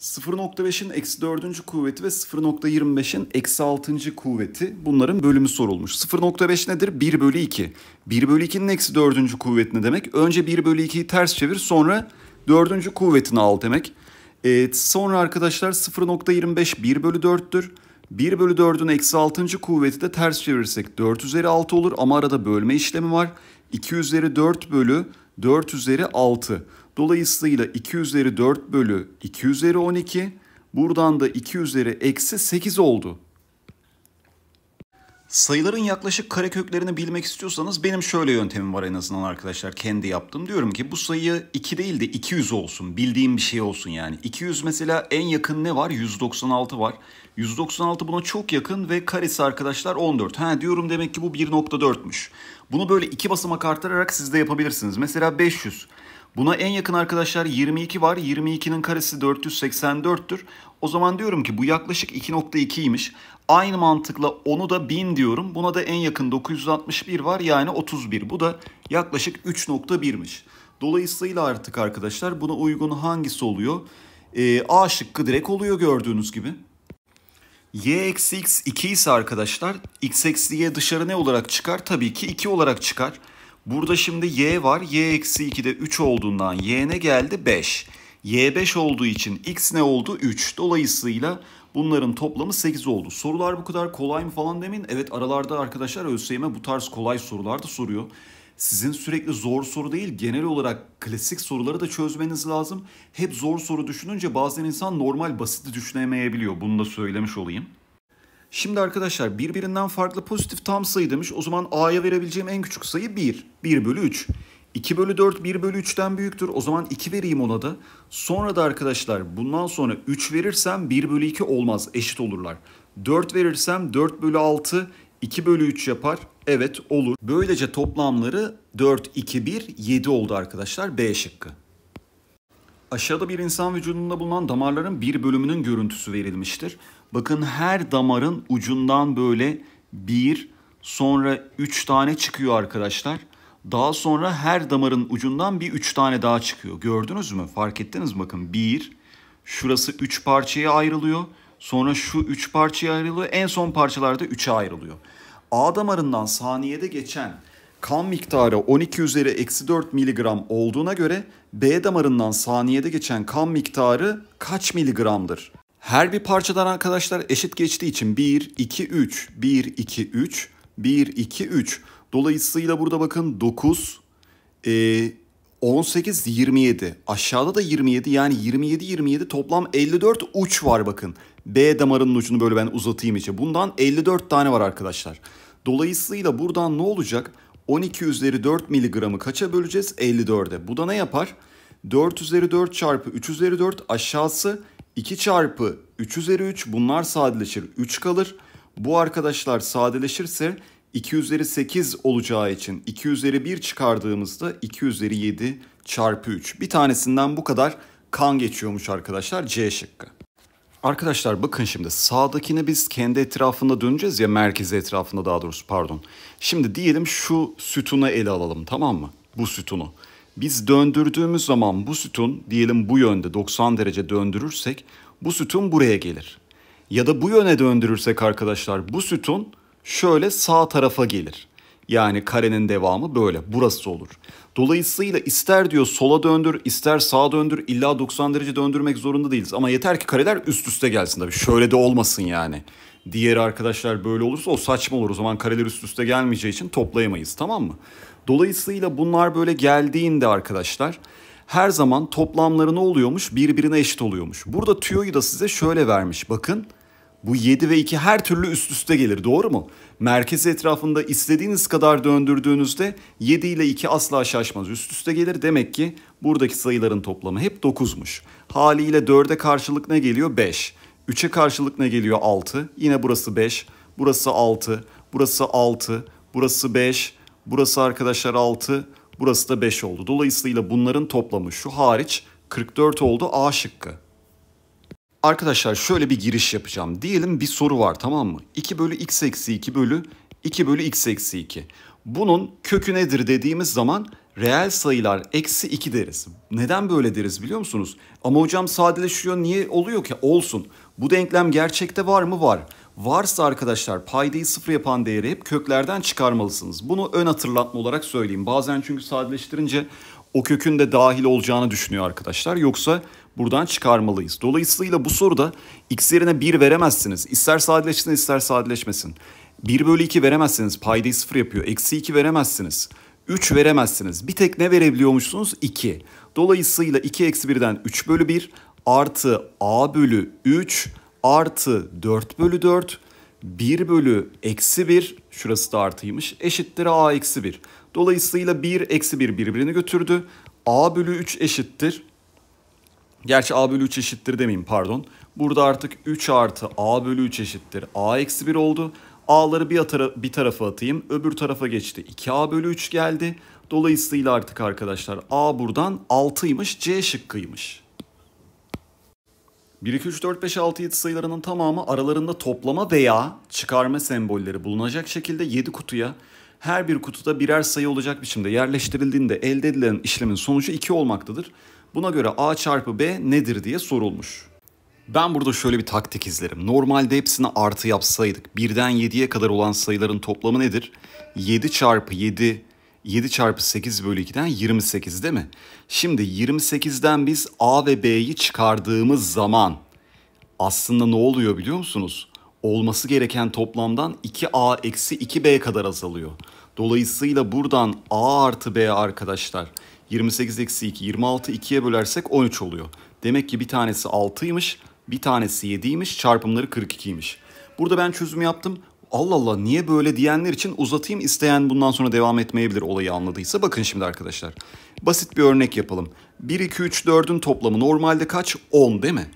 0.5'in eksi 4. kuvveti ve 0.25'in eksi 6. kuvveti bunların bölümü sorulmuş. 0.5 nedir? 1 bölü 2. 1 bölü 2'nin eksi 4. kuvveti ne demek? Önce 1 bölü 2'yi ters çevir sonra 4. kuvvetini al demek. Evet, sonra arkadaşlar 0.25 1 bölü 4'tür. 1 bölü 4'ün eksi 6. kuvveti de ters çevirirsek 4 üzeri 6 olur ama arada bölme işlemi var. 2 üzeri 4 bölü 4 üzeri 6. Dolayısıyla 2 üzeri 4 bölü 2 üzeri 12. Buradan da 2 üzeri eksi 8 oldu. Sayıların yaklaşık kareköklerini bilmek istiyorsanız benim şöyle yöntemim var en azından arkadaşlar. Kendi yaptım. Diyorum ki bu sayı 2 değil de 200 olsun. Bildiğim bir şey olsun yani. 200 mesela en yakın ne var? 196 var. 196 buna çok yakın ve karesi arkadaşlar 14. Ha diyorum demek ki bu 1.4'müş. Bunu böyle iki basamak artırarak siz de yapabilirsiniz. Mesela 500. 500. Buna en yakın arkadaşlar 22 var. 22'nin karesi 484'tür. O zaman diyorum ki bu yaklaşık 2.2'ymiş. Aynı mantıkla onu da 1000 diyorum. Buna da en yakın 961 var yani 31. Bu da yaklaşık 3.1'miş. Dolayısıyla artık arkadaşlar buna uygun hangisi oluyor? Ee, A şıkkı direkt oluyor gördüğünüz gibi. Y eksi x 2 ise arkadaşlar x eksi y dışarı ne olarak çıkar? Tabii ki 2 olarak çıkar. Burada şimdi y var. y eksi 2'de 3 olduğundan y ne geldi? 5. y 5 olduğu için x ne oldu? 3. Dolayısıyla bunların toplamı 8 oldu. Sorular bu kadar kolay mı falan demin? Evet aralarda arkadaşlar ÖSYM bu tarz kolay sorular da soruyor. Sizin sürekli zor soru değil genel olarak klasik soruları da çözmeniz lazım. Hep zor soru düşününce bazen insan normal basiti düşünemeyebiliyor. Bunu da söylemiş olayım. Şimdi arkadaşlar birbirinden farklı pozitif tam sayı demiş. O zaman A'ya verebileceğim en küçük sayı 1. 1 bölü 3. 2 bölü 4 1 bölü 3'ten büyüktür. O zaman 2 vereyim ona da. Sonra da arkadaşlar bundan sonra 3 verirsem 1 bölü 2 olmaz. Eşit olurlar. 4 verirsem 4 bölü 6 2 bölü 3 yapar. Evet olur. Böylece toplamları 4, 2, 1, 7 oldu arkadaşlar. B şıkkı. Aşağıda bir insan vücudunda bulunan damarların bir bölümünün görüntüsü verilmiştir. Bakın her damarın ucundan böyle bir, sonra üç tane çıkıyor arkadaşlar. Daha sonra her damarın ucundan bir üç tane daha çıkıyor. Gördünüz mü? Fark ettiniz mi? Bakın bir, şurası üç parçaya ayrılıyor. Sonra şu üç parçaya ayrılıyor. En son parçalarda üçe ayrılıyor. A damarından saniyede geçen kan miktarı 12 üzeri eksi 4 miligram olduğuna göre B damarından saniyede geçen kan miktarı kaç miligramdır? Her bir parçadan arkadaşlar eşit geçtiği için 1, 2, 3, 1, 2, 3, 1, 2, 3. Dolayısıyla burada bakın 9, 18, 27. Aşağıda da 27 yani 27, 27 toplam 54 uç var bakın. B damarının ucunu böyle ben uzatayım içe. Bundan 54 tane var arkadaşlar. Dolayısıyla buradan ne olacak? 12 üzeri 4 miligramı kaça böleceğiz? 54'e. Bu da ne yapar? 4 üzeri 4 çarpı 3 üzeri 4 aşağısı 2 çarpı 3 üzeri 3 bunlar sadeleşir 3 kalır. Bu arkadaşlar sadeleşirse 2 üzeri 8 olacağı için 2 üzeri 1 çıkardığımızda 2 üzeri 7 çarpı 3. Bir tanesinden bu kadar kan geçiyormuş arkadaşlar C şıkkı. Arkadaşlar bakın şimdi sağdakini biz kendi etrafında döneceğiz ya merkezi etrafında daha doğrusu pardon. Şimdi diyelim şu sütunu ele alalım tamam mı? Bu sütunu. Biz döndürdüğümüz zaman bu sütun diyelim bu yönde 90 derece döndürürsek bu sütun buraya gelir. Ya da bu yöne döndürürsek arkadaşlar bu sütun şöyle sağ tarafa gelir. Yani karenin devamı böyle. Burası olur. Dolayısıyla ister diyor sola döndür, ister sağa döndür, illa 90 derece döndürmek zorunda değiliz. Ama yeter ki kareler üst üste gelsin tabii. Şöyle de olmasın yani. Diğer arkadaşlar böyle olursa o saçma olur. O zaman kareler üst üste gelmeyeceği için toplayamayız tamam mı? Dolayısıyla bunlar böyle geldiğinde arkadaşlar her zaman toplamları ne oluyormuş? Birbirine eşit oluyormuş. Burada tüyoyu da size şöyle vermiş. Bakın bu 7 ve 2 her türlü üst üste gelir doğru mu? Merkez etrafında istediğiniz kadar döndürdüğünüzde 7 ile 2 asla şaşmaz üst üste gelir. Demek ki buradaki sayıların toplamı hep 9'muş. Haliyle 4'e karşılık ne geliyor? 5. 3'e karşılık ne geliyor? 6. Yine burası 5. Burası 6. Burası 6. Burası 5. Burası arkadaşlar 6. Burası da 5 oldu. Dolayısıyla bunların toplamı şu hariç 44 oldu A şıkkı. Arkadaşlar şöyle bir giriş yapacağım. Diyelim bir soru var tamam mı? 2 bölü x eksi 2 bölü 2 bölü x eksi 2. Bunun kökü nedir dediğimiz zaman reel sayılar eksi 2 deriz. Neden böyle deriz biliyor musunuz? Ama hocam sadeleşiyor niye oluyor ki? Olsun. Bu denklem gerçekte var mı? Var. Varsa arkadaşlar paydayı sıfır yapan değeri hep köklerden çıkarmalısınız. Bunu ön hatırlatma olarak söyleyeyim. Bazen çünkü sadeleştirince o kökün de dahil olacağını düşünüyor arkadaşlar. Yoksa buradan çıkarmalıyız. Dolayısıyla bu soruda x yerine 1 veremezsiniz. İster sadeleşsin ister sadeleşmesin. 1 bölü 2 veremezsiniz. Paydayı 0 yapıyor. Eksi 2 veremezsiniz. 3 veremezsiniz. Bir tek ne verebiliyormuşsunuz? 2. Dolayısıyla 2 eksi 1'den 3 bölü 1 artı a bölü 3 artı 4 bölü 4 1 bölü eksi 1 şurası da artıymış eşittir a eksi 1. Dolayısıyla 1 eksi 1 birbirini götürdü. A bölü 3 eşittir. Gerçi A bölü 3 eşittir demeyeyim pardon. Burada artık 3 artı A bölü 3 eşittir. A eksi 1 oldu. A'ları bir, atara, bir tarafa atayım. Öbür tarafa geçti. 2A bölü 3 geldi. Dolayısıyla artık arkadaşlar A buradan 6'ymış. C şıkkıymış. 1, 2, 3, 4, 5, 6, 7 sayılarının tamamı aralarında toplama veya çıkarma sembolleri bulunacak şekilde 7 kutuya her bir kutuda birer sayı olacak biçimde yerleştirildiğinde elde edilen işlemin sonucu 2 olmaktadır. Buna göre A çarpı B nedir diye sorulmuş. Ben burada şöyle bir taktik izlerim. Normalde hepsini artı yapsaydık 1'den 7'ye kadar olan sayıların toplamı nedir? 7 çarpı 7 7 çarpı 8 bölü 2'den 28 değil mi? Şimdi 28'den biz A ve B'yi çıkardığımız zaman aslında ne oluyor biliyor musunuz? olması gereken toplamdan 2a eksi 2b kadar azalıyor. Dolayısıyla buradan a artı b arkadaşlar 28 eksi 2 26 2'ye bölersek 13 oluyor. Demek ki bir tanesi 6'ymış bir tanesi 7'ymiş çarpımları 42'ymiş. Burada ben çözümü yaptım. Allah Allah niye böyle diyenler için uzatayım isteyen bundan sonra devam etmeyebilir olayı anladıysa. Bakın şimdi arkadaşlar. Basit bir örnek yapalım. 1, 2, 3, 4'ün toplamı normalde kaç? 10 değil mi?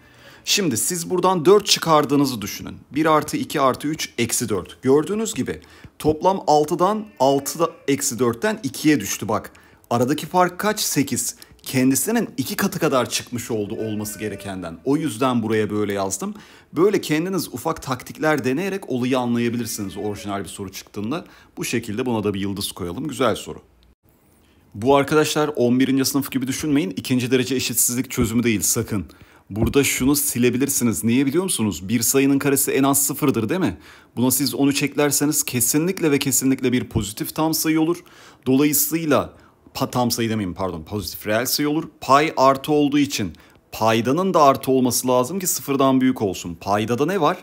Şimdi siz buradan 4 çıkardığınızı düşünün. 1 artı 2 artı 3 eksi 4. Gördüğünüz gibi toplam 6'dan 6 eksi 4'ten 2'ye düştü bak. Aradaki fark kaç? 8. Kendisinin iki katı kadar çıkmış oldu olması gerekenden. O yüzden buraya böyle yazdım. Böyle kendiniz ufak taktikler deneyerek olayı anlayabilirsiniz orijinal bir soru çıktığında. Bu şekilde buna da bir yıldız koyalım. Güzel soru. Bu arkadaşlar 11. sınıf gibi düşünmeyin. İkinci derece eşitsizlik çözümü değil sakın. Burada şunu silebilirsiniz. Niye biliyor musunuz? Bir sayının karesi en az sıfırdır değil mi? Buna siz onu eklerseniz kesinlikle ve kesinlikle bir pozitif tam sayı olur. Dolayısıyla pa, tam sayı demeyeyim pardon pozitif reel sayı olur. Pay artı olduğu için paydanın da artı olması lazım ki sıfırdan büyük olsun. Payda da ne var?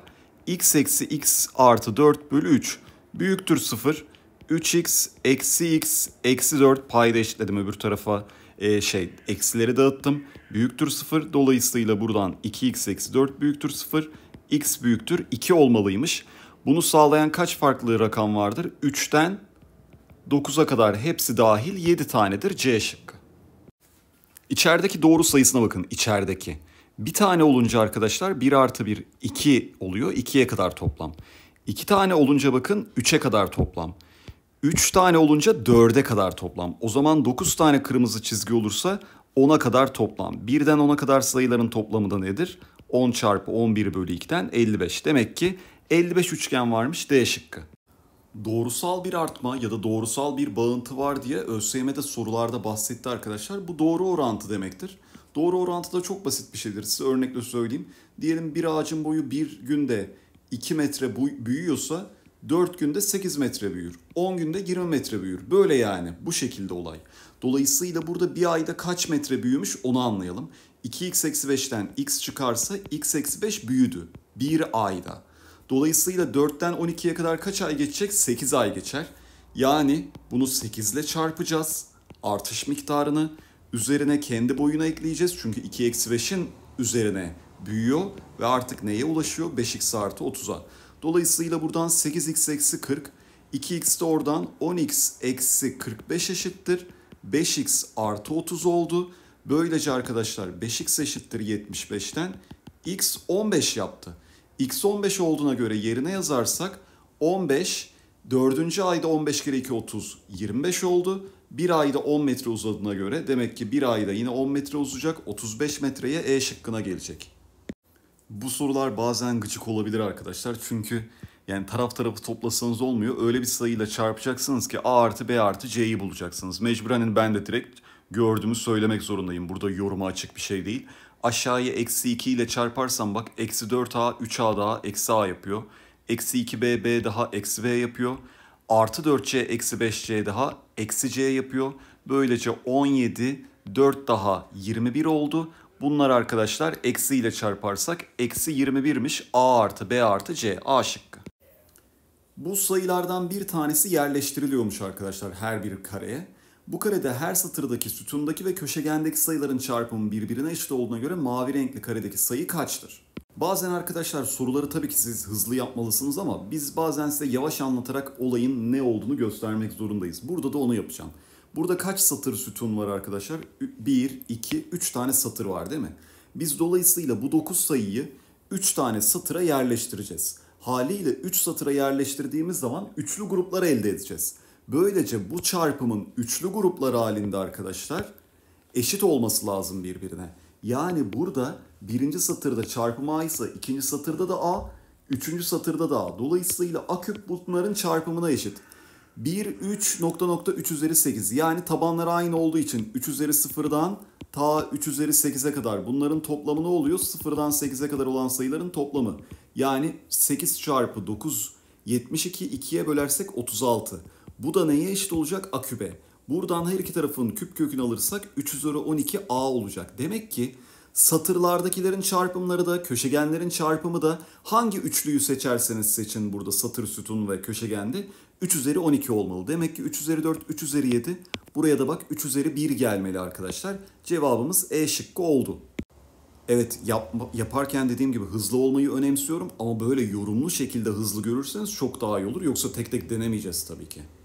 x eksi x artı 4 bölü 3 büyüktür sıfır. 3x eksi x eksi 4 payda eşitledim öbür tarafa e, şey eksileri dağıttım. Büyüktür 0 dolayısıyla buradan 2x eksi 4 büyüktür 0 x büyüktür 2 olmalıymış. Bunu sağlayan kaç farklı rakam vardır? 3'ten 9'a kadar hepsi dahil 7 tanedir C şıkkı. İçerideki doğru sayısına bakın içerideki. Bir tane olunca arkadaşlar 1 artı 1 2 oluyor 2'ye kadar toplam. 2 tane olunca bakın 3'e kadar toplam. 3 tane olunca 4'e kadar toplam. O zaman 9 tane kırmızı çizgi olursa 10'a kadar toplam. Birden 10'a kadar sayıların toplamı da nedir? 10 çarpı 11 bölü 2'den 55. Demek ki 55 üçgen varmış D şıkkı. Doğrusal bir artma ya da doğrusal bir bağıntı var diye ÖSYM'de sorularda bahsetti arkadaşlar. Bu doğru orantı demektir. Doğru orantı da çok basit bir şeydir. Size örnekle söyleyeyim. Diyelim bir ağacın boyu bir günde 2 metre büyüyorsa 4 günde 8 metre büyür. 10 günde 20 metre büyür. Böyle yani bu şekilde olay. Dolayısıyla burada bir ayda kaç metre büyümüş onu anlayalım. 2x eksi 5'ten x çıkarsa x eksi 5 büyüdü. Bir ayda. Dolayısıyla 4'ten 12'ye kadar kaç ay geçecek? 8 ay geçer. Yani bunu 8 ile çarpacağız. Artış miktarını üzerine kendi boyuna ekleyeceğiz. Çünkü 2 eksi 5'in üzerine büyüyor ve artık neye ulaşıyor? 5x artı 30'a. Dolayısıyla buradan 8x eksi 40, 2x de oradan 10x eksi 45 eşittir. 5x artı 30 oldu. Böylece arkadaşlar 5x eşittir 75'ten x 15 yaptı. x 15 olduğuna göre yerine yazarsak 15 4. ayda 15 kere 2 30 25 oldu. 1 ayda 10 metre uzadığına göre demek ki 1 ayda yine 10 metre uzayacak 35 metreye E şıkkına gelecek. Bu sorular bazen gıcık olabilir arkadaşlar. Çünkü yani taraf tarafı toplasanız olmuyor. Öyle bir sayıyla çarpacaksınız ki A artı B artı C'yi bulacaksınız. Mecburen hani ben de direkt gördüğümü söylemek zorundayım. Burada yoruma açık bir şey değil. Aşağıya eksi 2 ile çarparsam bak eksi 4A 3A daha eksi A yapıyor. Eksi 2B B daha eksi B yapıyor. Artı 4C eksi 5C daha eksi C yapıyor. Böylece 17 4 daha 21 oldu. Bunlar arkadaşlar eksi ile çarparsak eksi 21'miş A artı B artı C A şıkkı. Bu sayılardan bir tanesi yerleştiriliyormuş arkadaşlar her bir kareye. Bu karede her satırdaki sütundaki ve köşegendeki sayıların çarpımı birbirine eşit olduğuna göre mavi renkli karedeki sayı kaçtır? Bazen arkadaşlar soruları tabii ki siz hızlı yapmalısınız ama biz bazen size yavaş anlatarak olayın ne olduğunu göstermek zorundayız. Burada da onu yapacağım. Burada kaç satır sütun var arkadaşlar? 1, 2, 3 tane satır var değil mi? Biz dolayısıyla bu 9 sayıyı 3 tane satıra yerleştireceğiz. Haliyle 3 satıra yerleştirdiğimiz zaman üçlü gruplar elde edeceğiz. Böylece bu çarpımın üçlü grupları halinde arkadaşlar eşit olması lazım birbirine. Yani burada birinci satırda çarpım A ise ikinci satırda da A, üçüncü satırda da A. Dolayısıyla A küp bunların çarpımına eşit. 1, 3, nokta nokta 3 üzeri 8. Yani tabanlar aynı olduğu için 3 üzeri 0'dan ta 3 üzeri 8'e kadar. Bunların toplamı ne oluyor? 0'dan 8'e kadar olan sayıların toplamı. Yani 8 çarpı 9, 72 2'ye bölersek 36. Bu da neye eşit olacak? A kübe. Buradan her iki tarafın küp kökünü alırsak 3 üzeri 12 A olacak. Demek ki Satırlardakilerin çarpımları da, köşegenlerin çarpımı da hangi üçlüyü seçerseniz seçin burada satır, sütun ve köşegende 3 üzeri 12 olmalı. Demek ki 3 üzeri 4, 3 üzeri 7. Buraya da bak 3 üzeri 1 gelmeli arkadaşlar. Cevabımız E şıkkı oldu. Evet yap, yaparken dediğim gibi hızlı olmayı önemsiyorum ama böyle yorumlu şekilde hızlı görürseniz çok daha iyi olur. Yoksa tek tek denemeyeceğiz tabii ki.